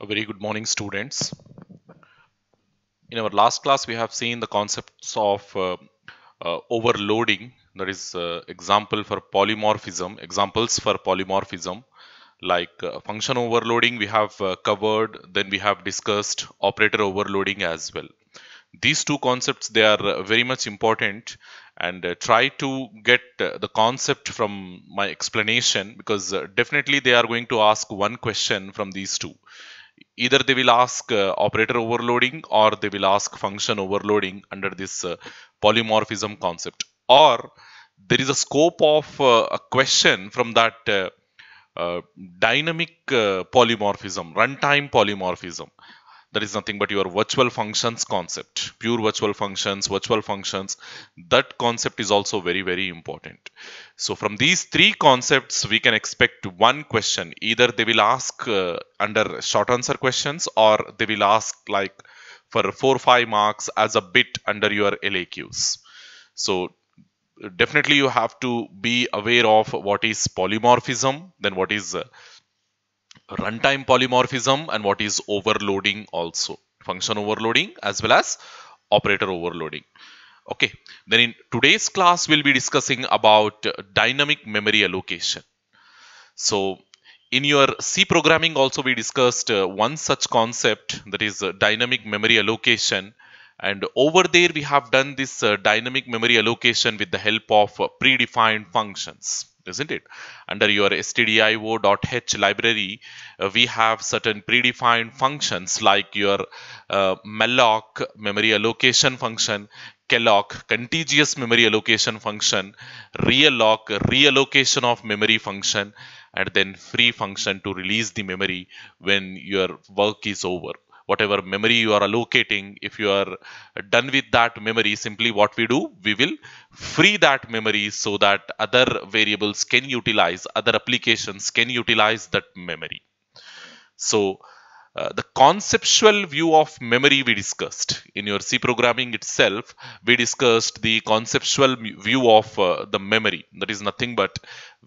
A very good morning students. In our last class we have seen the concepts of uh, uh, overloading that is uh, example for polymorphism examples for polymorphism like uh, function overloading we have uh, covered then we have discussed operator overloading as well these two concepts they are uh, very much important and uh, try to get uh, the concept from my explanation because uh, definitely they are going to ask one question from these two either they will ask uh, operator overloading or they will ask function overloading under this uh, polymorphism concept or there is a scope of uh, a question from that uh, uh, dynamic uh, polymorphism runtime polymorphism that is nothing but your virtual functions concept pure virtual functions virtual functions that concept is also very very important so from these three concepts we can expect one question either they will ask uh, under short answer questions or they will ask like for 4 5 marks as a bit under your LAQs so definitely you have to be aware of what is polymorphism then what is uh, runtime polymorphism and what is overloading also function overloading as well as operator overloading okay then in today's class we'll be discussing about dynamic memory allocation so in your C programming also we discussed uh, one such concept that is uh, dynamic memory allocation and over there we have done this uh, dynamic memory allocation with the help of uh, predefined functions isn't it? Under your stdio.h library, uh, we have certain predefined functions like your uh, malloc memory allocation function, calloc contiguous memory allocation function, realloc reallocation of memory function, and then free function to release the memory when your work is over whatever memory you are allocating if you are done with that memory simply what we do we will free that memory so that other variables can utilize other applications can utilize that memory so uh, the conceptual view of memory we discussed in your C programming itself we discussed the conceptual view of uh, the memory that is nothing but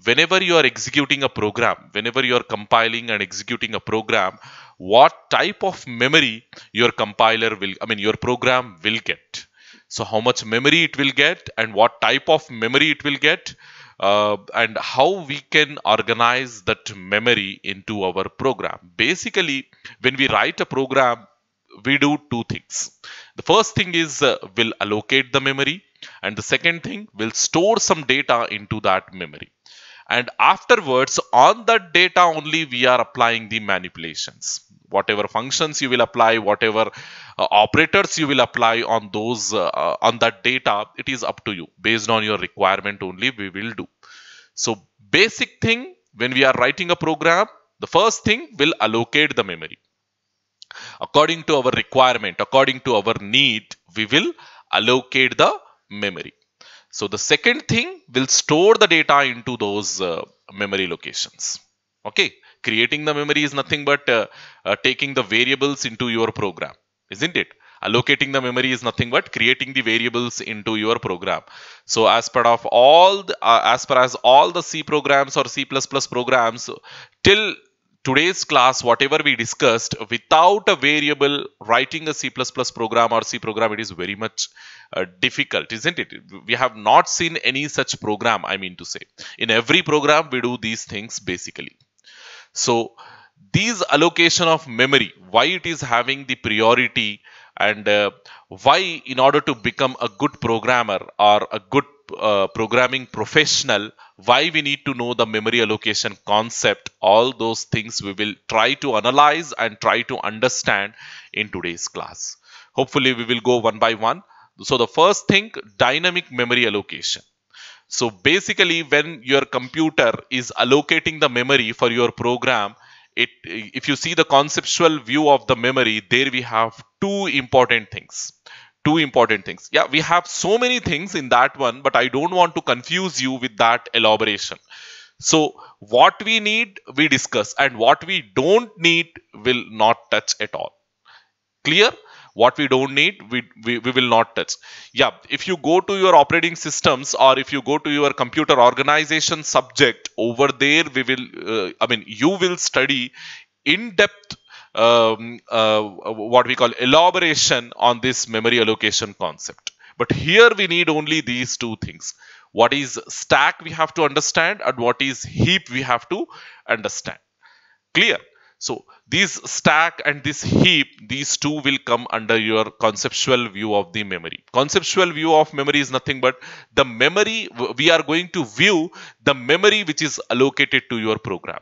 whenever you are executing a program whenever you are compiling and executing a program what type of memory your compiler will I mean your program will get so how much memory it will get and what type of memory it will get uh, and how we can organize that memory into our program. Basically, when we write a program, we do two things. The first thing is uh, we'll allocate the memory and the second thing will store some data into that memory and afterwards on that data only we are applying the manipulations whatever functions you will apply whatever uh, operators you will apply on those uh, on that data it is up to you based on your requirement only we will do so basic thing when we are writing a program, the first thing will allocate the memory. According to our requirement, according to our need, we will allocate the memory. So the second thing will store the data into those uh, memory locations. Okay, creating the memory is nothing but uh, uh, taking the variables into your program, isn't it? allocating the memory is nothing but creating the variables into your program so as per of all the, uh, as per as all the c programs or c++ programs till today's class whatever we discussed without a variable writing a c++ program or c program it is very much uh, difficult isn't it we have not seen any such program i mean to say in every program we do these things basically so these allocation of memory why it is having the priority and uh, why in order to become a good programmer or a good uh, programming professional why we need to know the memory allocation concept all those things we will try to analyze and try to understand in today's class hopefully we will go one by one so the first thing dynamic memory allocation so basically when your computer is allocating the memory for your program it if you see the conceptual view of the memory there we have two important things two important things yeah we have so many things in that one but i don't want to confuse you with that elaboration so what we need we discuss and what we don't need will not touch at all clear what we don't need we, we, we will not touch yeah if you go to your operating systems or if you go to your computer organization subject over there we will uh, i mean you will study in depth um, uh, what we call elaboration on this memory allocation concept but here we need only these two things what is stack we have to understand and what is heap we have to understand clear so this stack and this heap, these two will come under your conceptual view of the memory. Conceptual view of memory is nothing but the memory, we are going to view the memory which is allocated to your program.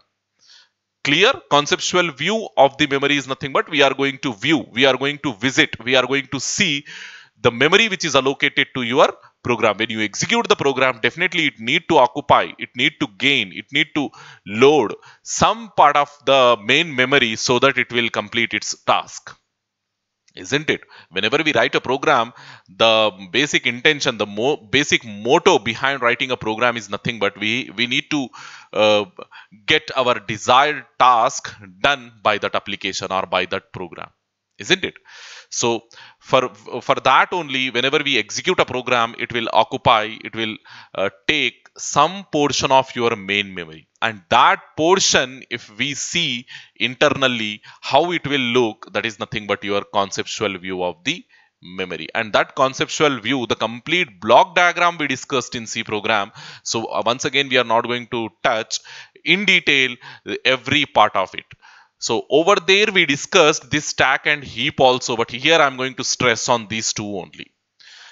Clear conceptual view of the memory is nothing but we are going to view, we are going to visit, we are going to see the memory which is allocated to your program when you execute the program definitely it need to occupy it need to gain it need to load some part of the main memory so that it will complete its task isn't it whenever we write a program the basic intention the mo basic motto behind writing a program is nothing but we we need to uh, get our desired task done by that application or by that program isn't it so for for that only whenever we execute a program it will occupy it will uh, take some portion of your main memory and that portion if we see internally how it will look that is nothing but your conceptual view of the memory and that conceptual view the complete block diagram we discussed in c program so uh, once again we are not going to touch in detail uh, every part of it so over there we discussed this stack and heap also, but here I'm going to stress on these two only.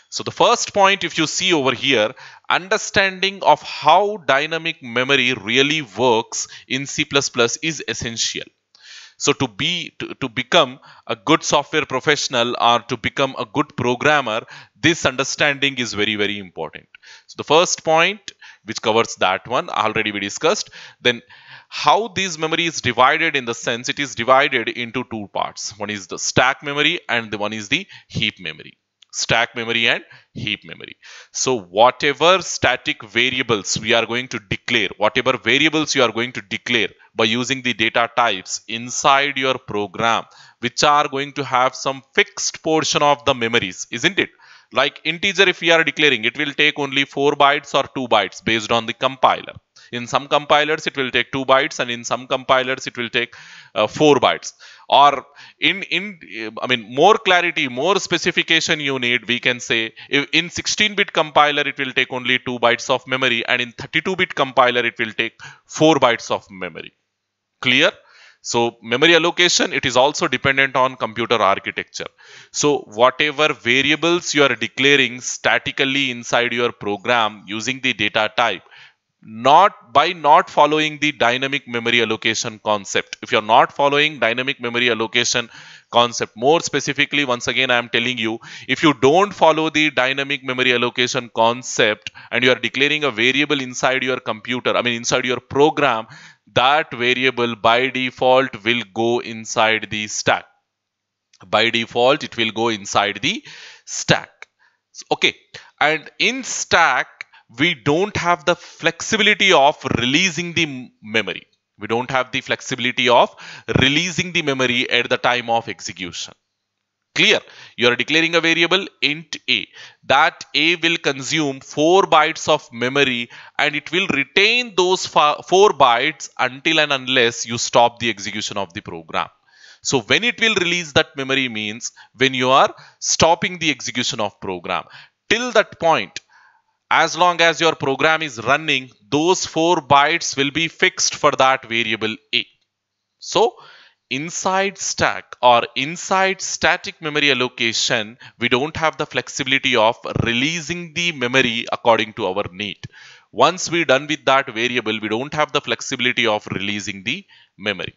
So the first point if you see over here, understanding of how dynamic memory really works in C++ is essential. So to be to, to become a good software professional or to become a good programmer, this understanding is very, very important. So the first point which covers that one already we discussed. Then how these memory is divided in the sense it is divided into two parts. One is the stack memory and the one is the heap memory. Stack memory and heap memory. So whatever static variables we are going to declare, whatever variables you are going to declare by using the data types inside your program, which are going to have some fixed portion of the memories, isn't it? Like integer if we are declaring, it will take only 4 bytes or 2 bytes based on the compiler in some compilers, it will take 2 bytes and in some compilers, it will take uh, 4 bytes. Or in, in I mean, more clarity, more specification you need, we can say in 16-bit compiler, it will take only 2 bytes of memory and in 32-bit compiler, it will take 4 bytes of memory. Clear? So memory allocation, it is also dependent on computer architecture. So whatever variables you are declaring statically inside your program using the data type, not by not following the dynamic memory allocation concept if you're not following dynamic memory allocation concept more specifically once again i am telling you if you don't follow the dynamic memory allocation concept and you are declaring a variable inside your computer i mean inside your program that variable by default will go inside the stack by default it will go inside the stack okay and in stack we don't have the flexibility of releasing the memory. We don't have the flexibility of releasing the memory at the time of execution. Clear? You are declaring a variable int a. That a will consume 4 bytes of memory and it will retain those 4 bytes until and unless you stop the execution of the program. So when it will release that memory means when you are stopping the execution of program. Till that point, as long as your program is running, those four bytes will be fixed for that variable A. So inside stack or inside static memory allocation, we don't have the flexibility of releasing the memory according to our need. Once we're done with that variable, we don't have the flexibility of releasing the memory.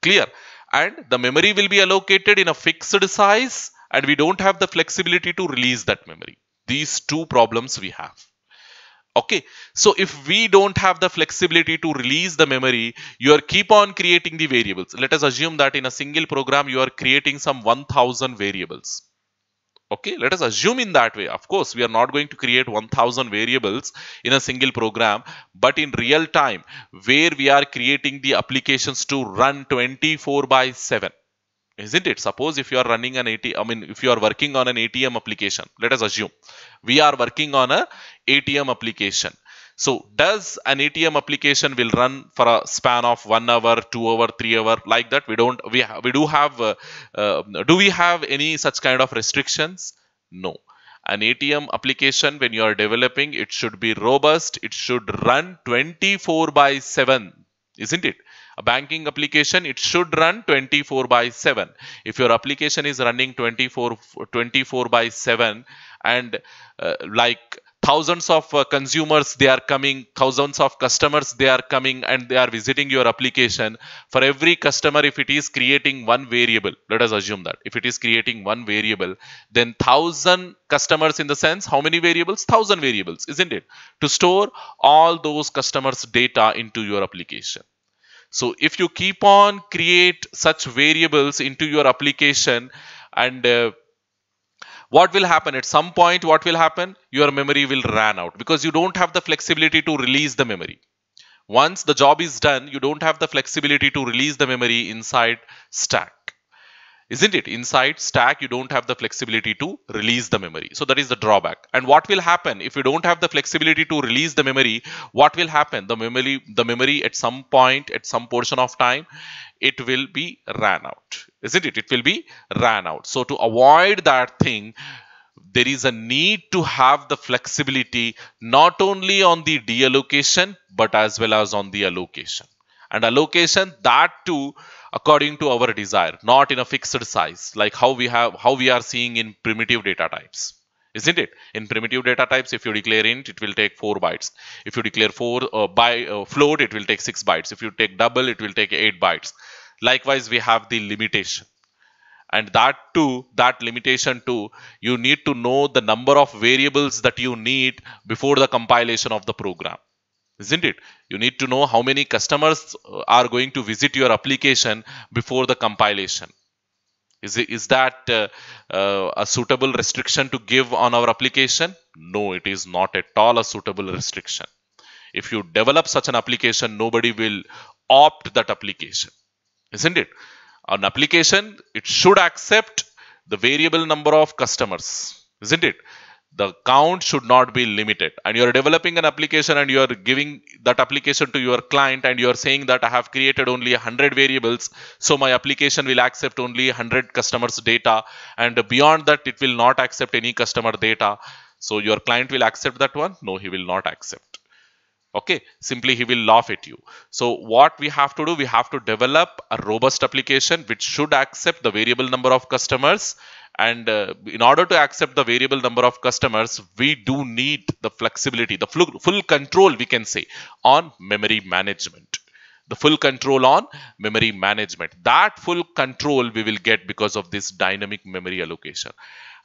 Clear? And the memory will be allocated in a fixed size and we don't have the flexibility to release that memory these two problems we have okay so if we don't have the flexibility to release the memory you are keep on creating the variables let us assume that in a single program you are creating some 1000 variables okay let us assume in that way of course we are not going to create 1000 variables in a single program but in real time where we are creating the applications to run 24 by 7 isn't it suppose if you are running an ATM I mean if you are working on an ATM application let us assume we are working on a ATM application so does an ATM application will run for a span of one hour, two hour, three hour like that? We don't. We we do have. Uh, uh, do we have any such kind of restrictions? No. An ATM application when you are developing, it should be robust. It should run 24 by 7, isn't it? a banking application it should run 24 by 7 if your application is running 24 24 by 7 and uh, like thousands of uh, consumers they are coming thousands of customers they are coming and they are visiting your application for every customer if it is creating one variable let us assume that if it is creating one variable then thousand customers in the sense how many variables thousand variables isn't it to store all those customers data into your application so if you keep on create such variables into your application and uh, what will happen at some point what will happen your memory will run out because you don't have the flexibility to release the memory once the job is done you don't have the flexibility to release the memory inside stack isn't it? Inside stack, you don't have the flexibility to release the memory. So that is the drawback. And what will happen if you don't have the flexibility to release the memory? What will happen? The memory, the memory at some point, at some portion of time, it will be ran out, isn't it? It will be ran out. So to avoid that thing, there is a need to have the flexibility not only on the deallocation but as well as on the allocation and allocation that too according to our desire, not in a fixed size, like how we have how we are seeing in primitive data types. Isn't it? In primitive data types, if you declare int, it will take 4 bytes. If you declare 4 uh, by uh, float, it will take 6 bytes. If you take double, it will take 8 bytes. Likewise, we have the limitation and that too that limitation too you need to know the number of variables that you need before the compilation of the program isn't it you need to know how many customers uh, are going to visit your application before the compilation is, is that uh, uh, a suitable restriction to give on our application no it is not at all a suitable restriction if you develop such an application nobody will opt that application isn't it an application it should accept the variable number of customers isn't it the count should not be limited and you're developing an application and you're giving that application to your client and you're saying that i have created only 100 variables so my application will accept only 100 customers data and beyond that it will not accept any customer data so your client will accept that one no he will not accept okay simply he will laugh at you so what we have to do we have to develop a robust application which should accept the variable number of customers and uh, in order to accept the variable number of customers, we do need the flexibility, the full, full control, we can say, on memory management the full control on memory management. That full control we will get because of this dynamic memory allocation.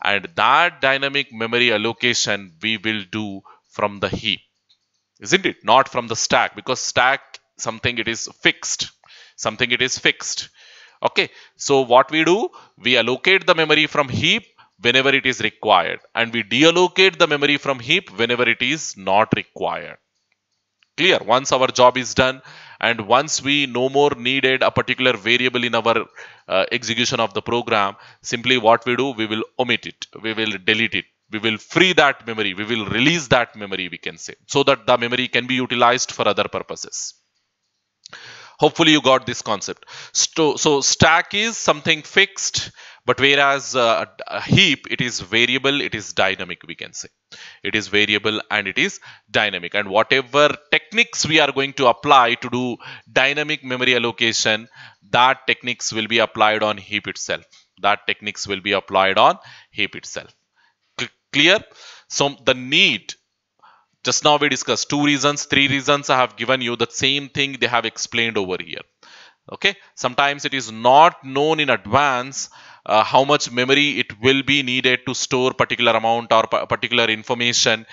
And that dynamic memory allocation we will do from the heap. Isn't it? Not from the stack because stack something it is fixed. Something it is fixed okay so what we do we allocate the memory from heap whenever it is required and we deallocate the memory from heap whenever it is not required clear once our job is done and once we no more needed a particular variable in our uh, execution of the program simply what we do we will omit it we will delete it we will free that memory we will release that memory we can say so that the memory can be utilized for other purposes hopefully you got this concept so, so stack is something fixed but whereas uh, a heap it is variable it is dynamic we can say it is variable and it is dynamic and whatever techniques we are going to apply to do dynamic memory allocation that techniques will be applied on heap itself that techniques will be applied on heap itself C clear so the need just now we discussed two reasons, three reasons I have given you. The same thing they have explained over here. Okay. Sometimes it is not known in advance uh, how much memory it will be needed to store particular amount or particular information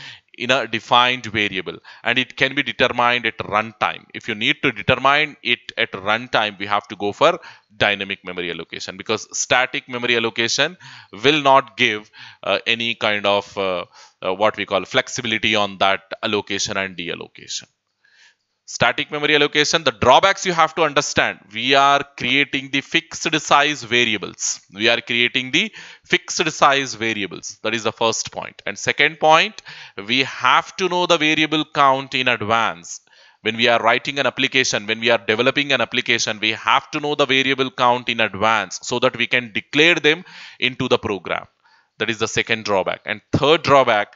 in a defined variable and it can be determined at runtime. If you need to determine it at runtime, we have to go for dynamic memory allocation because static memory allocation will not give uh, any kind of uh, uh, what we call flexibility on that allocation and deallocation static memory allocation the drawbacks you have to understand we are creating the fixed size variables we are creating the fixed size variables that is the first point and second point we have to know the variable count in advance when we are writing an application when we are developing an application we have to know the variable count in advance so that we can declare them into the program that is the second drawback and third drawback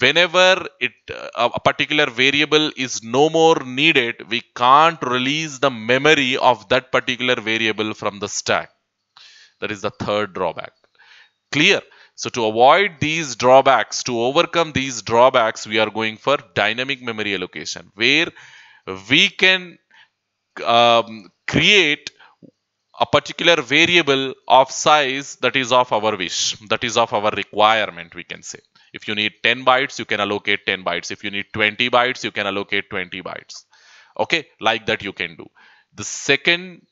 whenever it uh, a particular variable is no more needed we can't release the memory of that particular variable from the stack that is the third drawback clear so to avoid these drawbacks to overcome these drawbacks we are going for dynamic memory allocation where we can um, create a particular variable of size that is of our wish that is of our requirement we can say if you need 10 bytes, you can allocate 10 bytes. If you need 20 bytes, you can allocate 20 bytes. Okay, like that you can do. The second,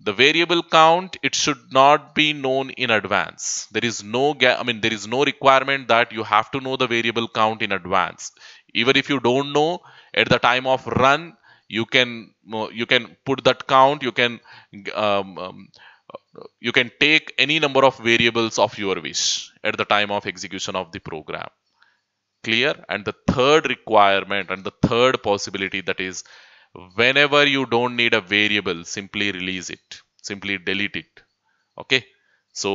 the variable count, it should not be known in advance. There is no, I mean, there is no requirement that you have to know the variable count in advance. Even if you don't know at the time of run, you can you can put that count. You can um, um, you can take any number of variables of your wish at the time of execution of the program clear and the third requirement and the third possibility that is whenever you don't need a variable simply release it simply delete it okay so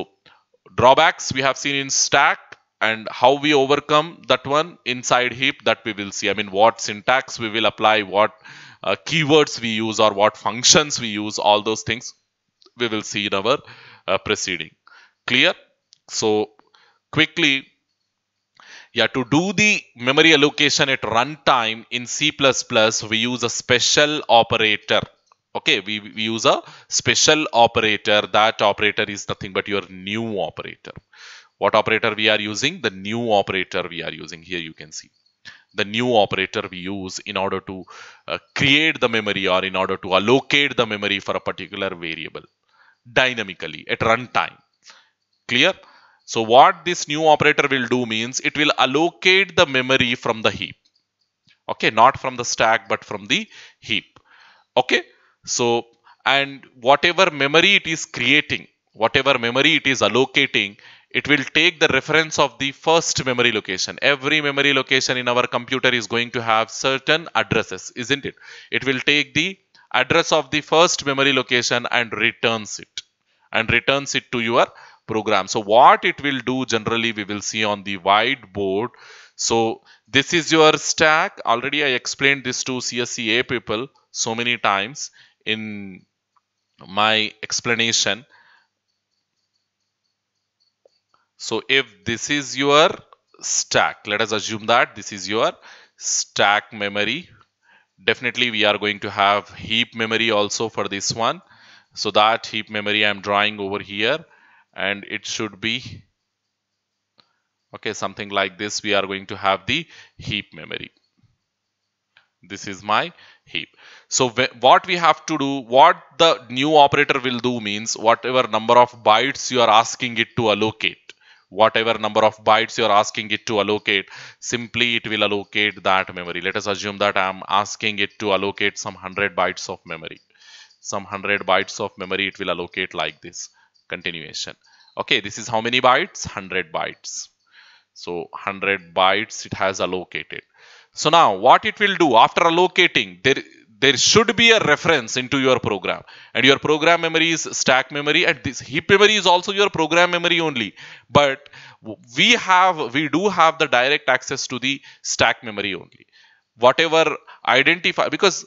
drawbacks we have seen in stack and how we overcome that one inside heap that we will see i mean what syntax we will apply what uh, keywords we use or what functions we use all those things we will see in our uh, proceeding. Clear? So quickly, yeah, to do the memory allocation at runtime in C++, we use a special operator. Okay, we, we use a special operator. That operator is nothing but your new operator. What operator we are using? The new operator we are using. Here you can see the new operator we use in order to uh, create the memory or in order to allocate the memory for a particular variable dynamically at runtime. Clear? So what this new operator will do means it will allocate the memory from the heap. Okay, not from the stack, but from the heap. Okay, so and whatever memory it is creating, whatever memory it is allocating, it will take the reference of the first memory location. Every memory location in our computer is going to have certain addresses, isn't it? It will take the address of the first memory location and returns it and returns it to your program. So what it will do generally we will see on the whiteboard. So this is your stack. Already I explained this to CSEA people so many times in my explanation. So if this is your stack, let us assume that this is your stack memory. Definitely we are going to have heap memory also for this one so that heap memory I'm drawing over here and it should be okay something like this we are going to have the heap memory this is my heap so what we have to do what the new operator will do means whatever number of bytes you are asking it to allocate whatever number of bytes you are asking it to allocate simply it will allocate that memory let us assume that i am asking it to allocate some 100 bytes of memory some 100 bytes of memory it will allocate like this continuation okay this is how many bytes 100 bytes so 100 bytes it has allocated so now what it will do after allocating there there should be a reference into your program and your program memory is stack memory and this heap memory is also your program memory only but we have we do have the direct access to the stack memory only whatever identify because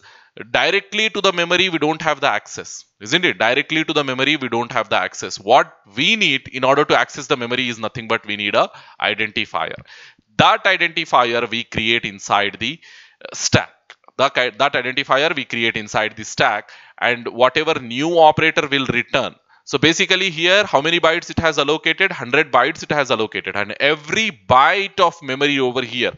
directly to the memory we don't have the access isn't it directly to the memory we don't have the access what we need in order to access the memory is nothing but we need a identifier that identifier we create inside the uh, stack that, that identifier we create inside the stack and whatever new operator will return so basically here, how many bytes it has allocated? 100 bytes it has allocated. And every byte of memory over here,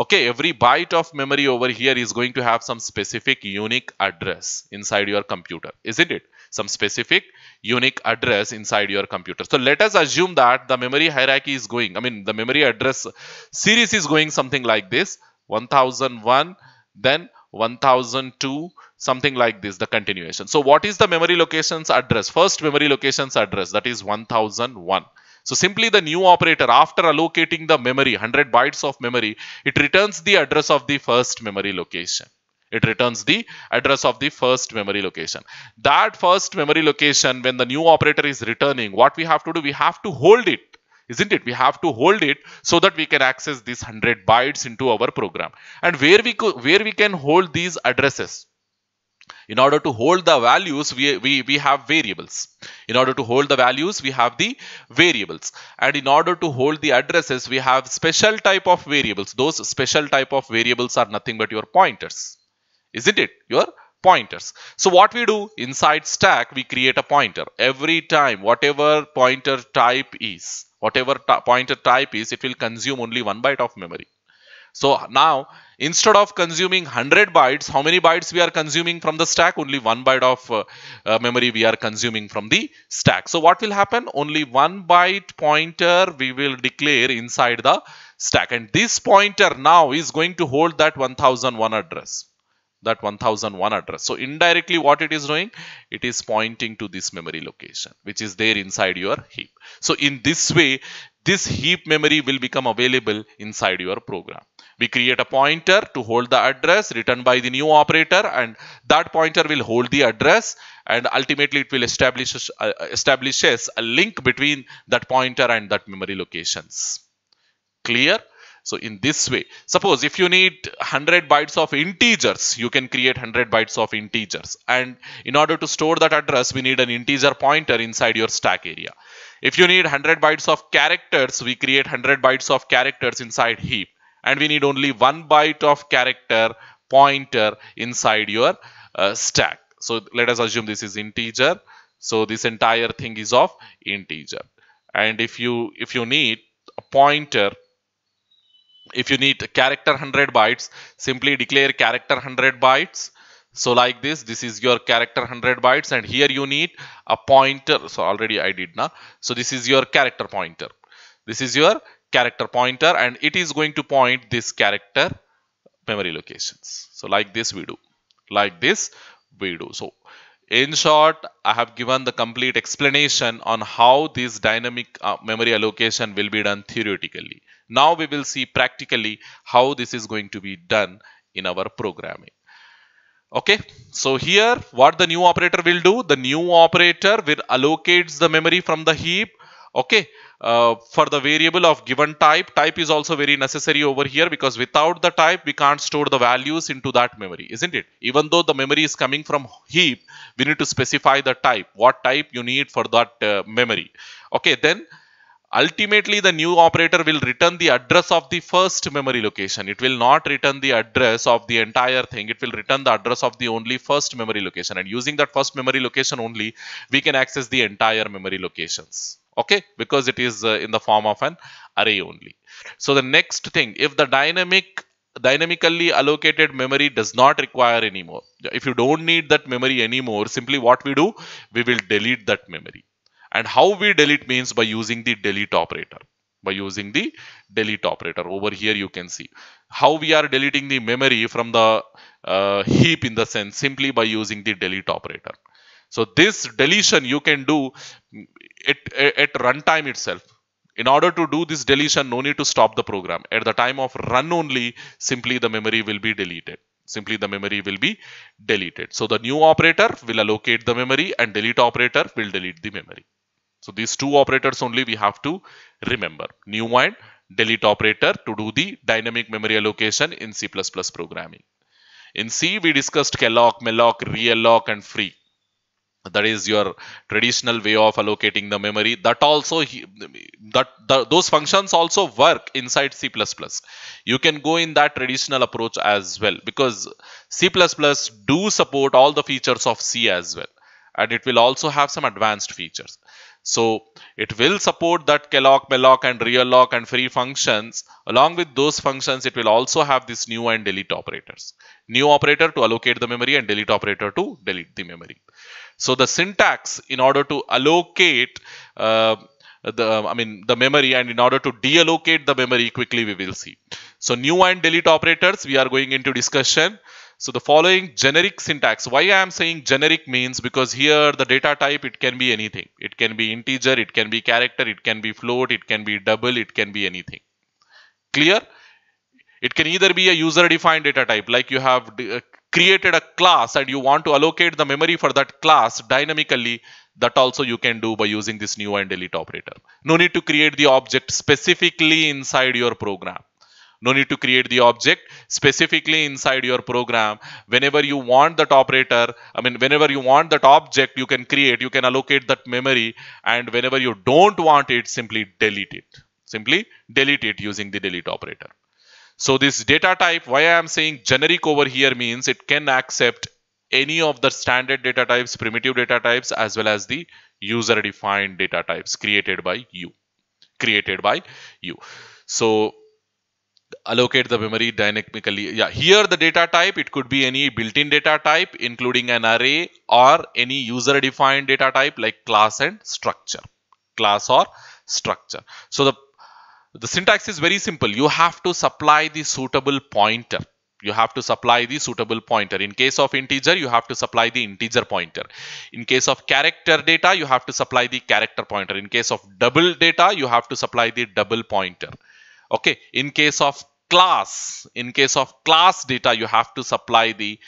Okay, every byte of memory over here is going to have some specific unique address inside your computer, isn't it? Some specific unique address inside your computer. So let us assume that the memory hierarchy is going, I mean, the memory address series is going something like this 1001, then 1002 something like this the continuation so what is the memory locations address first memory locations address that is 1001 so simply the new operator after allocating the memory 100 bytes of memory it returns the address of the first memory location. It returns the address of the first memory location. That first memory location when the new operator is returning what we have to do we have to hold it isn't it? We have to hold it so that we can access these 100 bytes into our program. And where we, where we can hold these addresses, in order to hold the values we, we, we have variables in order to hold the values we have the variables and in order to hold the addresses we have special type of variables those special type of variables are nothing but your pointers isn't it your pointers so what we do inside stack we create a pointer every time whatever pointer type is whatever pointer type is it will consume only one byte of memory so now, instead of consuming 100 bytes, how many bytes we are consuming from the stack? Only one byte of uh, uh, memory we are consuming from the stack. So what will happen? Only one byte pointer we will declare inside the stack. And this pointer now is going to hold that 1001 address that 1001 address. So indirectly what it is doing, it is pointing to this memory location, which is there inside your heap. So in this way, this heap memory will become available inside your program. We create a pointer to hold the address written by the new operator and that pointer will hold the address and ultimately it will establish uh, establishes a link between that pointer and that memory locations. Clear? So in this way, suppose if you need 100 bytes of integers, you can create 100 bytes of integers. And in order to store that address, we need an integer pointer inside your stack area. If you need 100 bytes of characters, we create 100 bytes of characters inside heap and we need only one byte of character pointer inside your uh, stack. So let us assume this is integer. So this entire thing is of integer. And if you if you need a pointer, if you need a character 100 bytes, simply declare character 100 bytes. So like this, this is your character 100 bytes and here you need a pointer. So already I did now. So this is your character pointer. This is your character pointer and it is going to point this character memory locations. So like this we do, like this we do. So in short, I have given the complete explanation on how this dynamic uh, memory allocation will be done theoretically. Now we will see practically how this is going to be done in our programming. Okay, so here what the new operator will do, the new operator will allocates the memory from the heap. Okay, uh, for the variable of given type. Type is also very necessary over here because without the type, we can't store the values into that memory, isn't it? Even though the memory is coming from heap, we need to specify the type, what type you need for that uh, memory. Okay, then ultimately the new operator will return the address of the first memory location. It will not return the address of the entire thing. It will return the address of the only first memory location. And using that first memory location only, we can access the entire memory locations okay because it is uh, in the form of an array only so the next thing if the dynamic dynamically allocated memory does not require anymore if you don't need that memory anymore simply what we do we will delete that memory and how we delete means by using the delete operator by using the delete operator over here you can see how we are deleting the memory from the uh, heap in the sense simply by using the delete operator so this deletion you can do at, at runtime itself. In order to do this deletion, no need to stop the program. At the time of run only, simply the memory will be deleted. Simply the memory will be deleted. So the new operator will allocate the memory and delete operator will delete the memory. So these two operators only we have to remember. New and delete operator to do the dynamic memory allocation in C++ programming. In C, we discussed calloc, malloc, realloc and free that is your traditional way of allocating the memory that also that the, those functions also work inside c++ you can go in that traditional approach as well because c++ do support all the features of c as well and it will also have some advanced features so it will support that Kellogg, malloc and realloc and free functions. Along with those functions, it will also have this new and delete operators. New operator to allocate the memory and delete operator to delete the memory. So the syntax in order to allocate uh, the I mean the memory and in order to deallocate the memory quickly we will see. So new and delete operators we are going into discussion. So the following generic syntax, why I am saying generic means because here the data type, it can be anything. It can be integer, it can be character, it can be float, it can be double, it can be anything. Clear? It can either be a user defined data type like you have uh, created a class and you want to allocate the memory for that class dynamically that also you can do by using this new and delete operator. No need to create the object specifically inside your program no need to create the object specifically inside your program whenever you want that operator i mean whenever you want that object you can create you can allocate that memory and whenever you don't want it simply delete it simply delete it using the delete operator so this data type why i am saying generic over here means it can accept any of the standard data types primitive data types as well as the user defined data types created by you created by you so allocate the memory dynamically. Yeah, here the data type, it could be any built-in data type, including an array or any user-defined data type like class and structure, class or structure. So the, the syntax is very simple. You have to supply the suitable pointer. You have to supply the suitable pointer. In case of integer, you have to supply the integer pointer. In case of character data, you have to supply the character pointer. In case of double data, you have to supply the double pointer okay in case of class in case of class data you have to supply the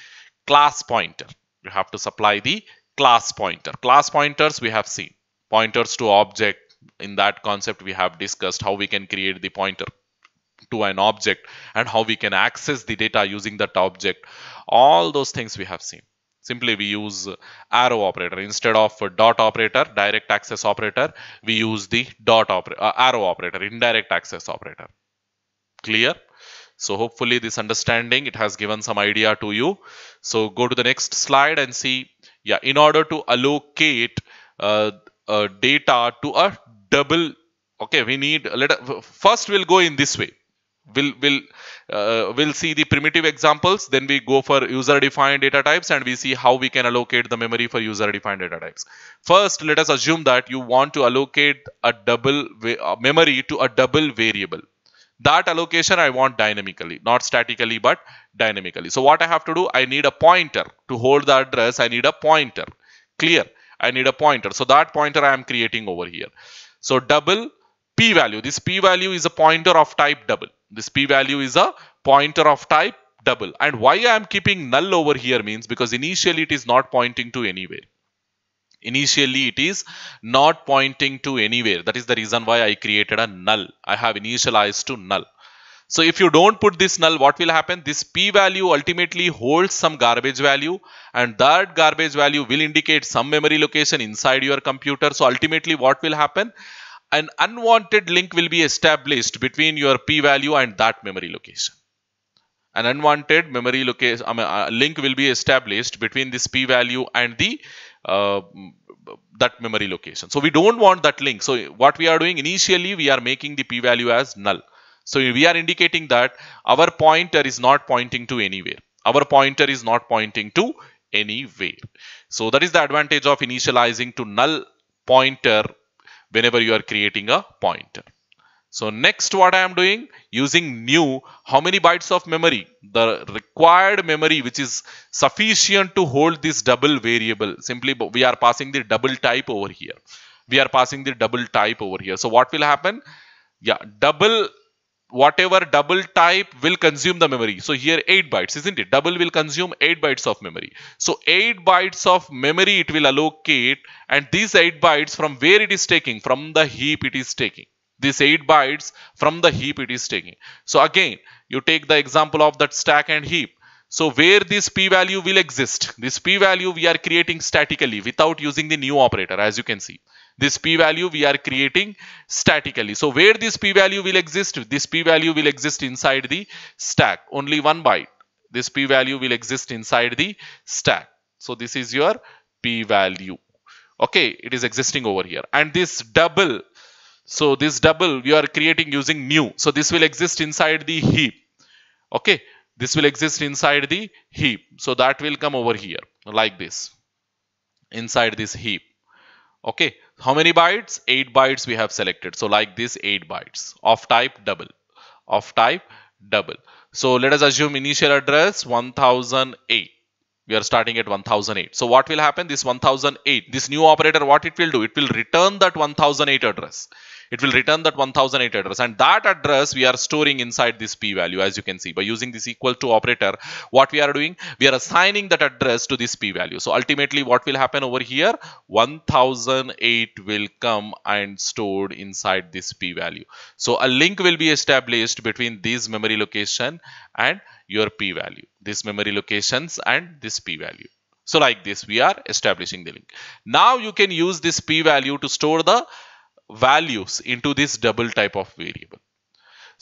class pointer you have to supply the class pointer class pointers we have seen pointers to object in that concept we have discussed how we can create the pointer to an object and how we can access the data using that object all those things we have seen simply we use arrow operator instead of dot operator direct access operator we use the dot operator uh, arrow operator indirect access operator clear so hopefully this understanding it has given some idea to you so go to the next slide and see yeah in order to allocate uh, uh, data to a double okay we need let first we'll go in this way we'll will uh, will see the primitive examples then we go for user defined data types and we see how we can allocate the memory for user defined data types first let us assume that you want to allocate a double uh, memory to a double variable that allocation i want dynamically not statically but dynamically so what i have to do i need a pointer to hold the address i need a pointer clear i need a pointer so that pointer i am creating over here so double p-value. This p-value is a pointer of type double. This p-value is a pointer of type double. And why I am keeping null over here means because initially it is not pointing to anywhere. Initially it is not pointing to anywhere. That is the reason why I created a null. I have initialized to null. So if you don't put this null, what will happen? This p-value ultimately holds some garbage value and that garbage value will indicate some memory location inside your computer. So ultimately what will happen? an unwanted link will be established between your p value and that memory location an unwanted memory location I mean, a uh, link will be established between this p value and the uh, that memory location so we don't want that link so what we are doing initially we are making the p value as null so we are indicating that our pointer is not pointing to anywhere our pointer is not pointing to anywhere so that is the advantage of initializing to null pointer whenever you are creating a pointer. So next what I am doing using new how many bytes of memory the required memory which is sufficient to hold this double variable simply we are passing the double type over here we are passing the double type over here so what will happen yeah double whatever double type will consume the memory. So here 8 bytes, isn't it? Double will consume 8 bytes of memory. So 8 bytes of memory it will allocate and these 8 bytes from where it is taking? From the heap it is taking. These 8 bytes from the heap it is taking. So again, you take the example of that stack and heap. So where this p-value will exist, this p-value we are creating statically without using the new operator as you can see. This p-value we are creating statically. So where this p-value will exist? This p-value will exist inside the stack. Only one byte. This p-value will exist inside the stack. So this is your p-value. Okay, it is existing over here. And this double, so this double we are creating using new. So this will exist inside the heap. Okay, this will exist inside the heap. So that will come over here like this inside this heap okay how many bytes? 8 bytes we have selected. So like this 8 bytes of type double. Of type double. So let us assume initial address 1008 we are starting at 1008 so what will happen this 1008 this new operator what it will do it will return that 1008 address it will return that 1008 address and that address we are storing inside this p value as you can see by using this equal to operator what we are doing we are assigning that address to this p value so ultimately what will happen over here 1008 will come and stored inside this p value so a link will be established between this memory location and your p-value this memory locations and this p-value so like this we are establishing the link now you can use this p-value to store the values into this double type of variable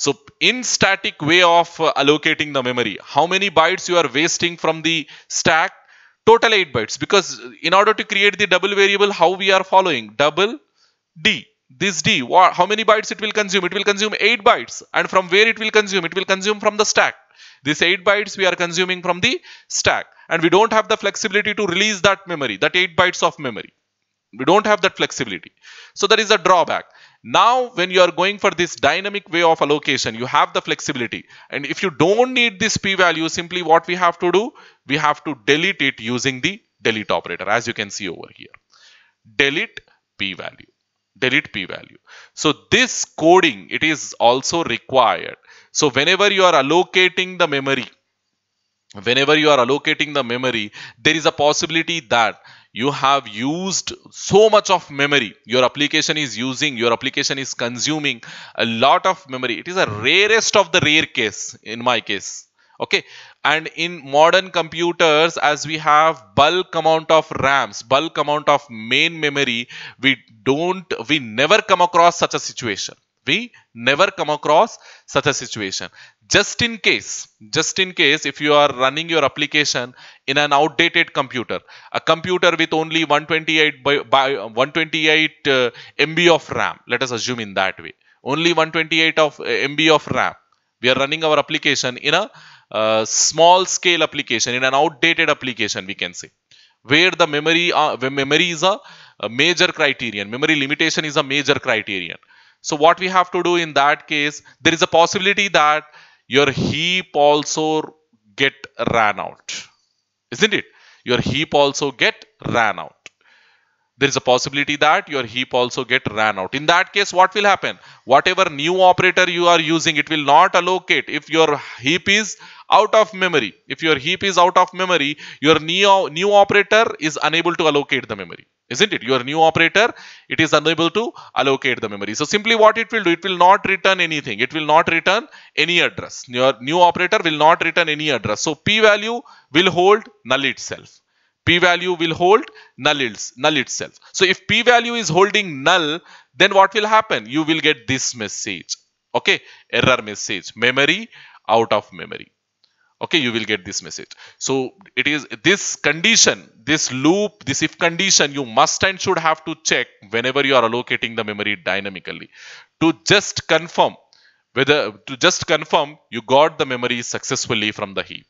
so in static way of uh, allocating the memory how many bytes you are wasting from the stack total 8 bytes because in order to create the double variable how we are following double d this d how many bytes it will consume it will consume 8 bytes and from where it will consume it will consume from the stack this 8 bytes we are consuming from the stack. And we don't have the flexibility to release that memory, that 8 bytes of memory. We don't have that flexibility. So that is a drawback. Now, when you are going for this dynamic way of allocation, you have the flexibility. And if you don't need this p-value, simply what we have to do, we have to delete it using the delete operator, as you can see over here. Delete p-value delete p-value. So this coding, it is also required. So whenever you are allocating the memory, whenever you are allocating the memory, there is a possibility that you have used so much of memory your application is using your application is consuming a lot of memory it is a rarest of the rare case in my case okay and in modern computers as we have bulk amount of rams bulk amount of main memory we don't we never come across such a situation we never come across such a situation just in case just in case if you are running your application in an outdated computer a computer with only 128 by, by 128 uh, mb of ram let us assume in that way only 128 of uh, mb of ram we are running our application in a uh, small scale application in an outdated application we can say where the memory uh, memory is a, a major criterion memory limitation is a major criterion so what we have to do in that case, there is a possibility that your heap also get ran out. Isn't it? Your heap also get ran out. There is a possibility that your heap also get ran out. In that case, what will happen? Whatever new operator you are using, it will not allocate. If your heap is out of memory, if your heap is out of memory, your new, new operator is unable to allocate the memory. Isn't it? Your new operator, it is unable to allocate the memory. So simply what it will do, it will not return anything. It will not return any address. Your new operator will not return any address. So p value will hold null itself. p value will hold null, null itself. So if p value is holding null, then what will happen? You will get this message. Okay, error message, memory out of memory okay you will get this message so it is this condition this loop this if condition you must and should have to check whenever you are allocating the memory dynamically to just confirm whether to just confirm you got the memory successfully from the heap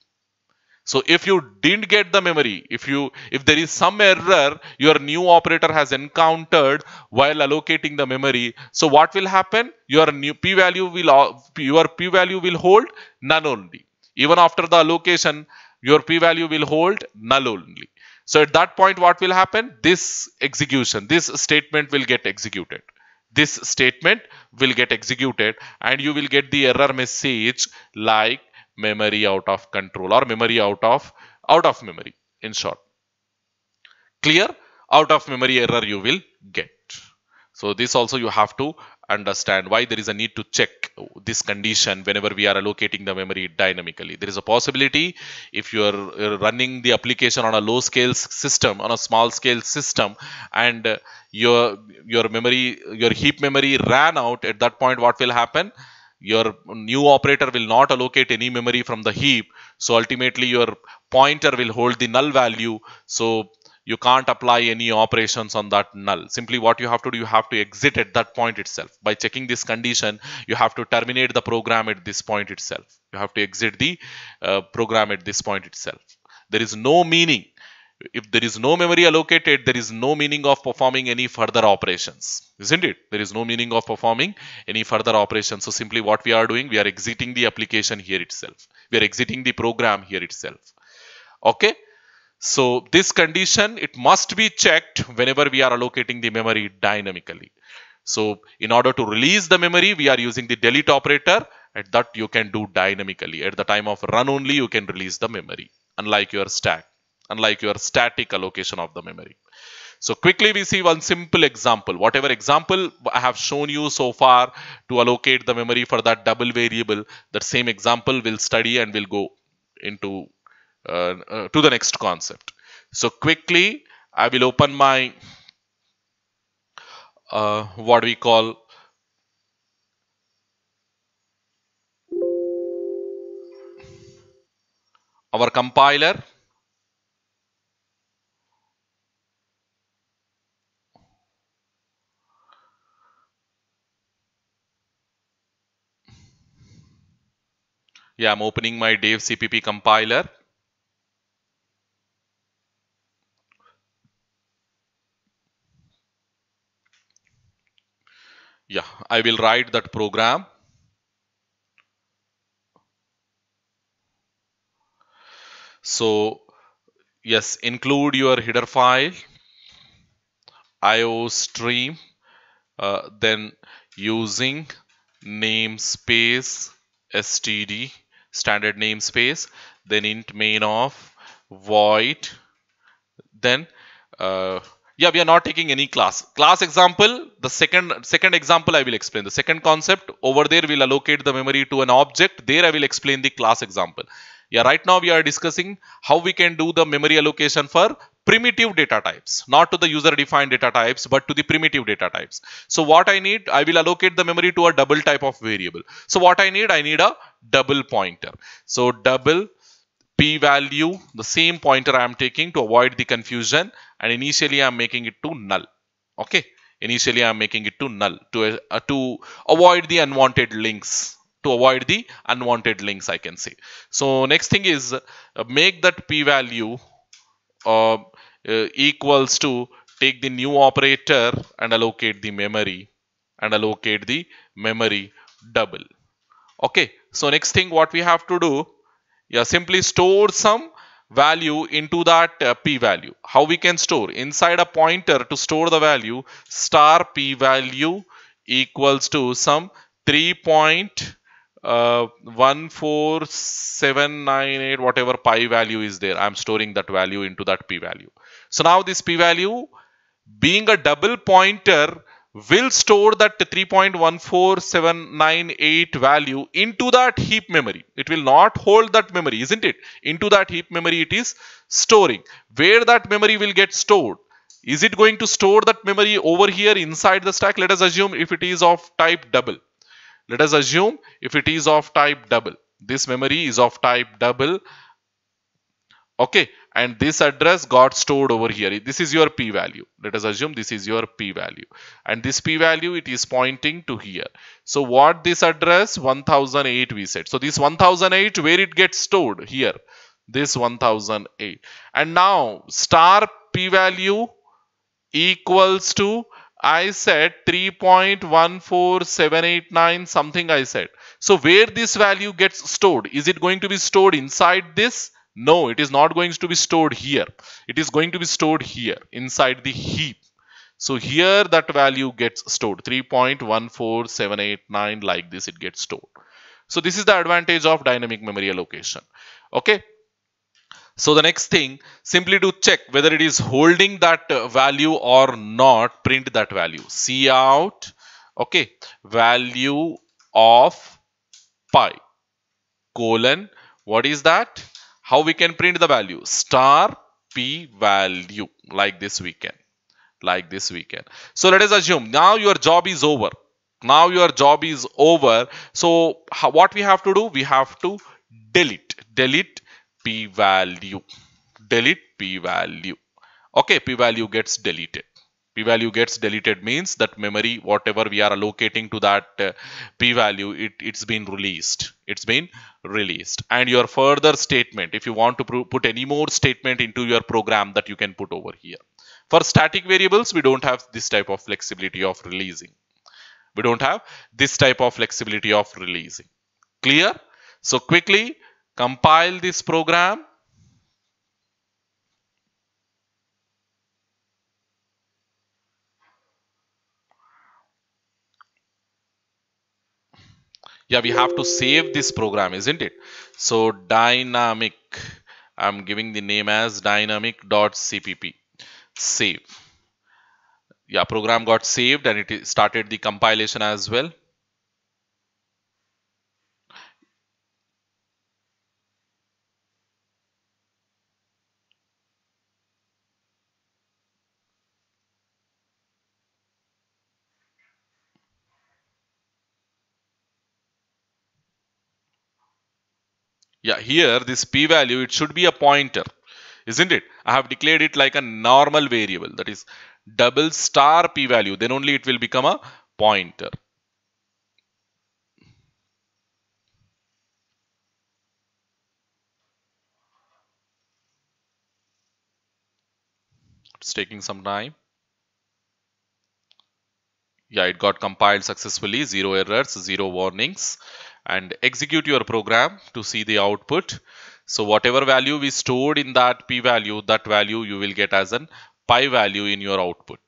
so if you didn't get the memory if you if there is some error your new operator has encountered while allocating the memory so what will happen your new p value will your p value will hold none only even after the allocation your p-value will hold null only so at that point what will happen this execution this statement will get executed this statement will get executed and you will get the error message like memory out of control or memory out of out of memory in short clear out of memory error you will get so this also you have to understand why there is a need to check this condition whenever we are allocating the memory dynamically. There is a possibility if you are uh, running the application on a low scale system, on a small scale system, and uh, your your memory, your heap memory ran out, at that point what will happen? Your new operator will not allocate any memory from the heap. So ultimately your pointer will hold the null value. So you can't apply any operations on that null. Simply what you have to do, you have to exit at that point itself. By checking this condition, you have to terminate the program at this point itself. You have to exit the uh, program at this point itself. There is no meaning. If there is no memory allocated, there is no meaning of performing any further operations, isn't it? There is no meaning of performing any further operations. So simply what we are doing, we are exiting the application here itself. We are exiting the program here itself. Okay. So this condition, it must be checked whenever we are allocating the memory dynamically. So in order to release the memory, we are using the delete operator. At that, you can do dynamically. At the time of run only, you can release the memory, unlike your stack, unlike your static allocation of the memory. So quickly we see one simple example. Whatever example I have shown you so far to allocate the memory for that double variable, that same example we'll study and we'll go into uh, uh, to the next concept. So quickly, I will open my uh, what we call our compiler yeah I'm opening my dev CPP compiler yeah I will write that program so yes include your header file IO stream uh, then using namespace std standard namespace then int main of void then uh, yeah we are not taking any class class example the second second example i will explain the second concept over there we'll allocate the memory to an object there i will explain the class example yeah right now we are discussing how we can do the memory allocation for primitive data types not to the user defined data types but to the primitive data types so what i need i will allocate the memory to a double type of variable so what i need i need a double pointer so double p value the same pointer i am taking to avoid the confusion and initially I'm making it to null. Okay, initially I'm making it to null to, uh, to avoid the unwanted links to avoid the unwanted links I can say. So next thing is uh, make that p-value uh, uh equals to take the new operator and allocate the memory and allocate the memory double. Okay, so next thing what we have to do, yeah, simply store some value into that uh, p-value. How we can store? Inside a pointer to store the value star p-value equals to some 3.14798 uh, whatever pi value is there. I'm storing that value into that p-value. So now this p-value being a double pointer will store that 3.14798 value into that heap memory. It will not hold that memory, isn't it? Into that heap memory it is storing. Where that memory will get stored? Is it going to store that memory over here inside the stack? Let us assume if it is of type double. Let us assume if it is of type double. This memory is of type double. Okay, and this address got stored over here this is your p value let us assume this is your p value and this p value it is pointing to here so what this address 1008 we said so this 1008 where it gets stored here this 1008 and now star p value equals to I said 3.14789 something I said. So where this value gets stored? Is it going to be stored inside this no, it is not going to be stored here. It is going to be stored here inside the heap. So here that value gets stored 3.14789 like this it gets stored. So this is the advantage of dynamic memory allocation. Okay. So the next thing simply to check whether it is holding that uh, value or not print that value. See out okay value of pi colon what is that how we can print the value? Star P value like this we can. Like this we can. So let us assume now your job is over. Now your job is over. So how, what we have to do? We have to delete. Delete P value. Delete P value. Okay, P value gets deleted p-value gets deleted means that memory whatever we are allocating to that uh, p-value it, it's been released it's been released and your further statement if you want to put any more statement into your program that you can put over here for static variables we don't have this type of flexibility of releasing we don't have this type of flexibility of releasing clear so quickly compile this program yeah we have to save this program isn't it so dynamic i'm giving the name as dynamic.cpp save yeah program got saved and it started the compilation as well yeah here this p value it should be a pointer isn't it i have declared it like a normal variable that is double star p value then only it will become a pointer it's taking some time yeah it got compiled successfully zero errors zero warnings and execute your program to see the output. So whatever value we stored in that p value, that value you will get as an pi value in your output.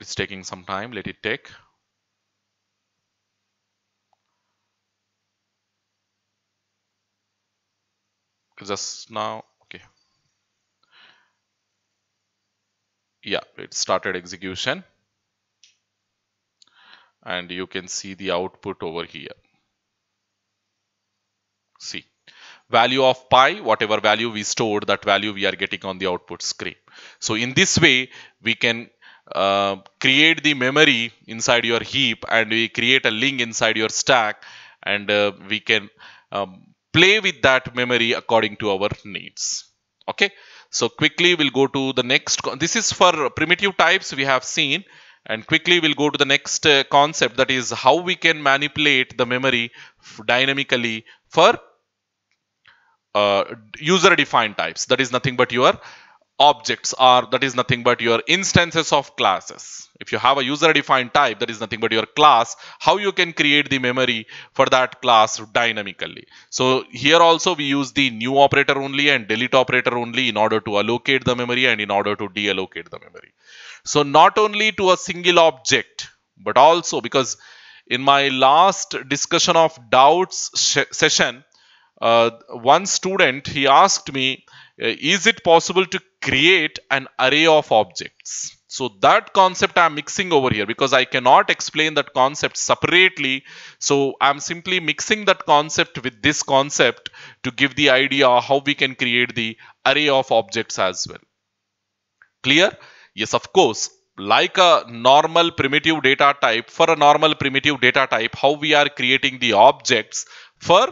It's taking some time, let it take. Just now yeah it started execution and you can see the output over here see value of pi whatever value we stored that value we are getting on the output screen so in this way we can uh, create the memory inside your heap and we create a link inside your stack and uh, we can um, play with that memory according to our needs okay so quickly we'll go to the next. This is for primitive types we have seen. And quickly we'll go to the next uh, concept that is how we can manipulate the memory dynamically for uh, user defined types. That is nothing but your objects are that is nothing but your instances of classes if you have a user defined type that is nothing but your class how you can create the memory for that class dynamically so here also we use the new operator only and delete operator only in order to allocate the memory and in order to deallocate the memory so not only to a single object but also because in my last discussion of doubts session uh, one student he asked me uh, is it possible to create an array of objects? So that concept I'm mixing over here because I cannot explain that concept separately. So I'm simply mixing that concept with this concept to give the idea how we can create the array of objects as well. Clear? Yes, of course like a normal primitive data type for a normal primitive data type how we are creating the objects for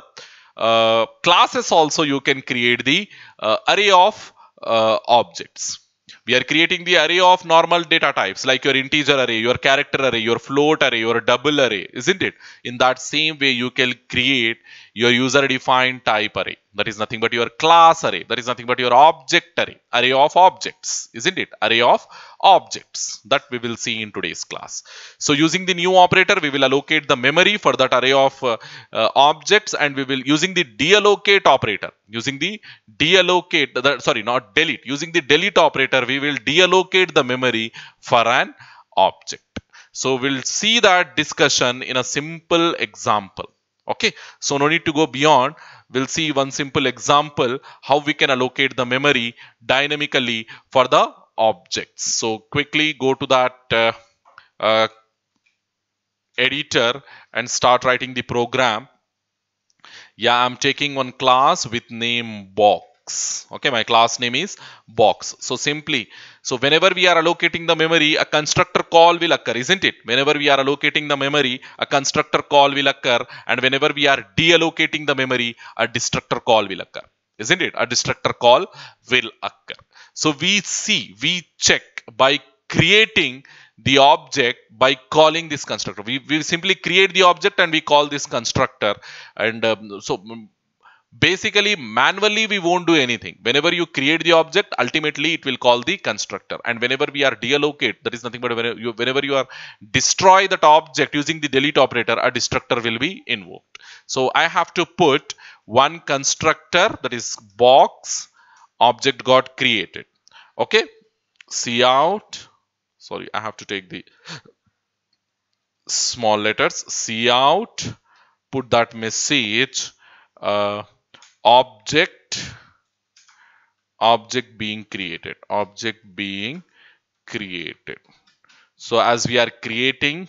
uh, classes also you can create the uh, array of uh, objects we are creating the array of normal data types like your integer array, your character array, your float array, your double array, isn't it? In that same way, you can create your user defined type array. That is nothing but your class array. That is nothing but your object array, array of objects, isn't it? Array of objects that we will see in today's class. So using the new operator, we will allocate the memory for that array of uh, uh, objects and we will using the deallocate operator, using the deallocate, the, sorry, not delete, using the delete operator, we will deallocate the memory for an object. So we'll see that discussion in a simple example. Okay, so no need to go beyond. We'll see one simple example how we can allocate the memory dynamically for the objects. So quickly go to that uh, uh, editor and start writing the program. Yeah, I'm taking one class with name box box okay my class name is box so simply so whenever we are allocating the memory a constructor call will occur isn't it whenever we are allocating the memory a constructor call will occur and whenever we are deallocating the memory a destructor call will occur isn't it a destructor call will occur so we see we check by creating the object by calling this constructor. We, we simply create the object and we call this constructor. And um, so mm, basically manually we won't do anything whenever you create the object ultimately it will call the constructor and whenever we are deallocate that is nothing but whenever you, whenever you are destroy that object using the delete operator a destructor will be invoked so i have to put one constructor that is box object got created okay see out sorry i have to take the small letters see out put that message uh, object object being created object being created so as we are creating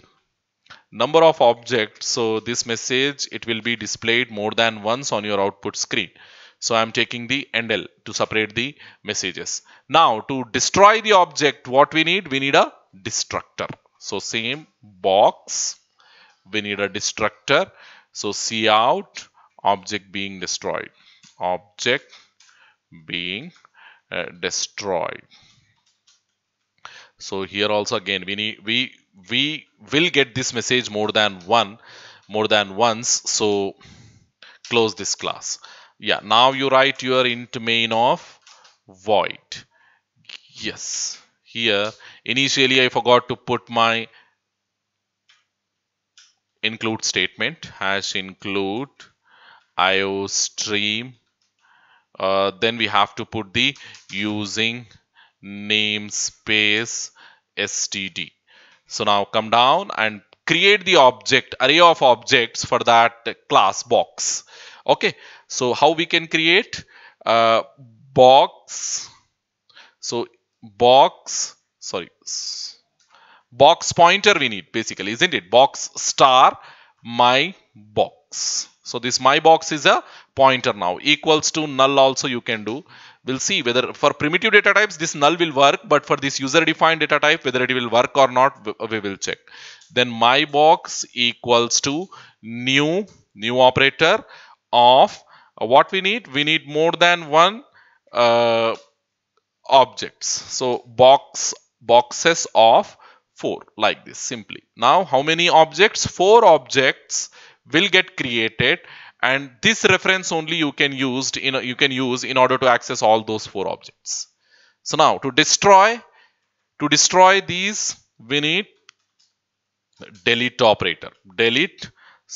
number of objects so this message it will be displayed more than once on your output screen so i'm taking the endl to separate the messages now to destroy the object what we need we need a destructor so same box we need a destructor so see out object being destroyed object being uh, destroyed so here also again we need we we will get this message more than one more than once so close this class yeah now you write your int main of void yes here initially i forgot to put my include statement hash include io stream uh, then we have to put the using namespace std so now come down and create the object array of objects for that class box okay so how we can create uh, box so box sorry box pointer we need basically isn't it box star my box so this my box is a pointer now equals to null also you can do we'll see whether for primitive data types this null will work but for this user defined data type whether it will work or not we will check then my box equals to new new operator of uh, what we need we need more than one uh, objects so box boxes of four like this simply now how many objects four objects will get created and this reference only you can used in you can use in order to access all those four objects so now to destroy to destroy these we need delete operator delete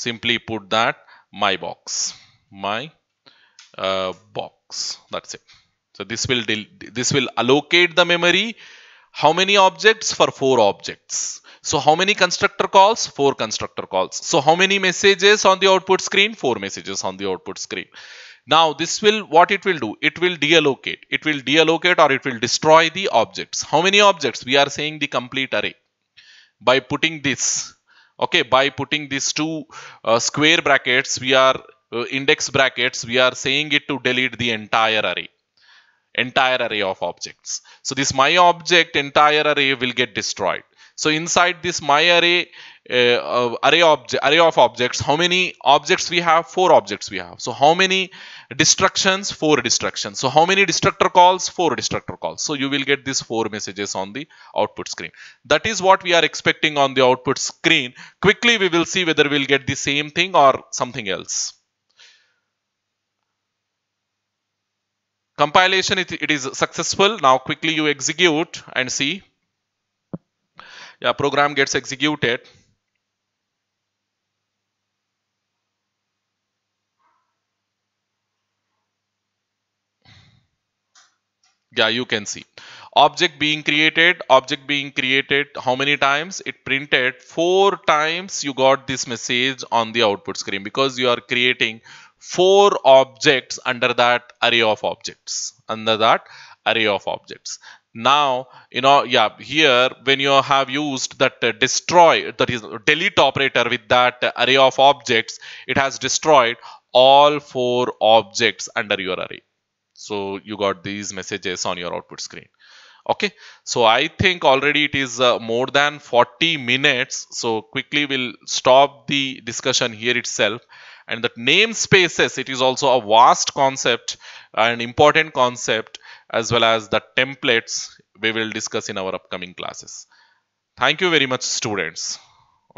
simply put that my box my uh, box that's it so this will this will allocate the memory how many objects for four objects so how many constructor calls? Four constructor calls. So how many messages on the output screen? Four messages on the output screen. Now this will, what it will do? It will deallocate. It will deallocate or it will destroy the objects. How many objects? We are saying the complete array. By putting this, okay, by putting these two uh, square brackets, we are uh, index brackets, we are saying it to delete the entire array entire array of objects. So this my object entire array will get destroyed so inside this my array uh, uh array object array of objects how many objects we have four objects we have so how many destructions four destructions so how many destructor calls four destructor calls so you will get these four messages on the output screen that is what we are expecting on the output screen quickly we will see whether we'll get the same thing or something else compilation it, it is successful now quickly you execute and see yeah program gets executed yeah you can see object being created object being created how many times it printed four times you got this message on the output screen because you are creating four objects under that array of objects under that array of objects now you know yeah here when you have used that uh, destroy that is delete operator with that array of objects it has destroyed all four objects under your array so you got these messages on your output screen okay so i think already it is uh, more than 40 minutes so quickly we'll stop the discussion here itself and that namespaces it is also a vast concept an important concept as well as the templates we will discuss in our upcoming classes. Thank you very much, students.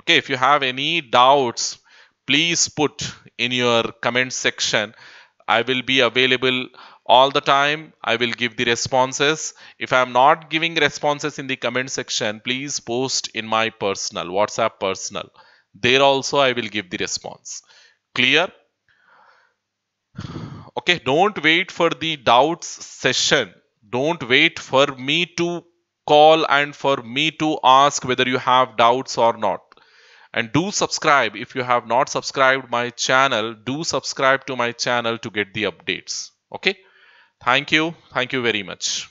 Okay, if you have any doubts, please put in your comment section. I will be available all the time. I will give the responses. If I am not giving responses in the comment section, please post in my personal, WhatsApp personal. There also I will give the response. Clear? okay don't wait for the doubts session don't wait for me to call and for me to ask whether you have doubts or not and do subscribe if you have not subscribed my channel do subscribe to my channel to get the updates okay thank you thank you very much